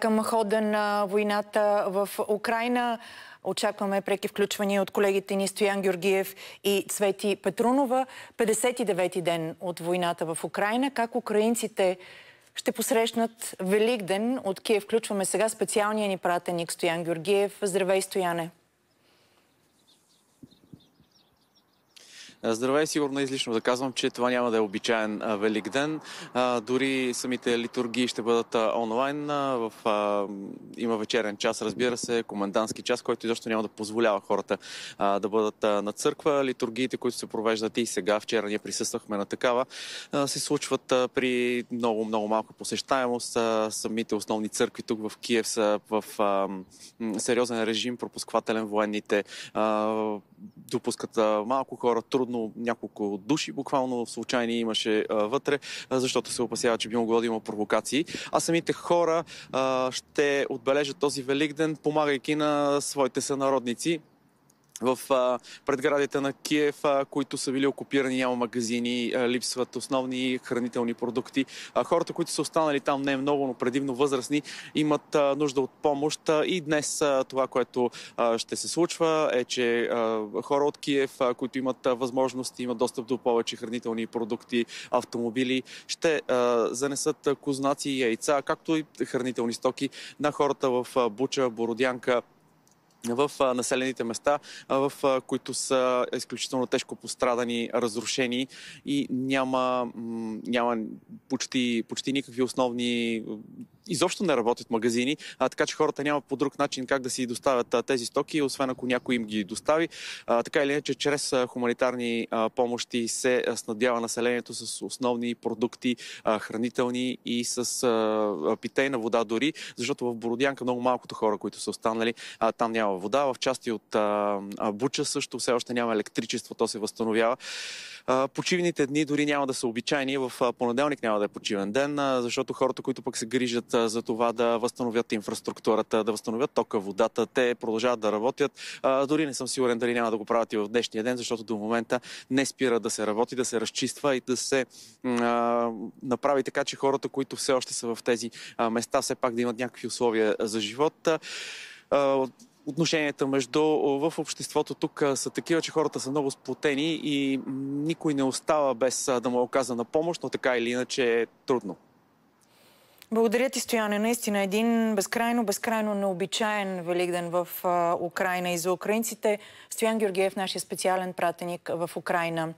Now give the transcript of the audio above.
към хода на войната в Украина. Очакваме преки включвания от колегите ни Стоян Георгиев и Цвети Петрунова. 59-ти ден от войната в Украина. Как украинците ще посрещнат Великден? От Киев включваме сега специалния ни пратеник Стоян Георгиев. Здравей, Стояне! Здравей, сигурно е излишно да казвам, че това няма да е обичайен велик ден. Дори самите литургии ще бъдат онлайн. В, има вечерен час, разбира се, комендантски час, който изобщо няма да позволява хората да бъдат на църква. Литургиите, които се провеждат и сега, вчера ние присъствахме на такава, се случват при много, много малка посещаемост. Самите основни църкви тук в Киев са в сериозен режим, пропусквателен военните допускат а, малко хора, трудно няколко души буквално случайни имаше а, вътре, а, защото се опасява, че би могло да има провокации. А самите хора а, ще отбележат този Великден, помагайки на своите сънародници, в а, предградите на Киев, а, които са били окупирани, няма магазини, а, липсват основни хранителни продукти. А, хората, които са останали там, не е много, но предимно възрастни, имат а, нужда от помощ. А, и днес а, това, което а, ще се случва, е, че а, хора от Киев, а, които имат а, възможност, имат достъп до повече хранителни продукти, автомобили, ще а, занесат а, кузнаци и яйца, както и хранителни стоки на хората в а, Буча, Бородянка, в населените места, в които са изключително тежко пострадани, разрушени и няма, няма почти, почти никакви основни изобщо не работят магазини, а, така че хората няма по друг начин как да си доставят а, тези стоки, освен ако някой им ги достави. А, така или иначе, чрез а, хуманитарни а, помощи се а, снабдява населението с основни продукти, а, хранителни и с а, питейна вода дори, защото в Бородянка много малкото хора, които са останали, а, там няма вода. В части от а, а, Буча също все още няма електричество, то се възстановява. А, почивните дни дори няма да са обичайни. В а, понеделник няма да е почивен ден, а, защото хората, които пък се грижат за това да възстановят инфраструктурата, да възстановят тока, водата. Те продължават да работят. дори не съм сигурен дали няма да го правят и в днешния ден, защото до момента не спира да се работи, да се разчиства и да се направи така, че хората, които все още са в тези места, все пак да имат някакви условия за живот. отношенията между в обществото тук са такива, че хората са много сплотени и никой не остава без да му оказа на помощ, но така или иначе е трудно. Благодаря ти, Стояне. Наистина един безкрайно, безкрайно необичаен Великден в Украина и за украинците. Стоян Георгиев, нашия специален пратеник в Украина.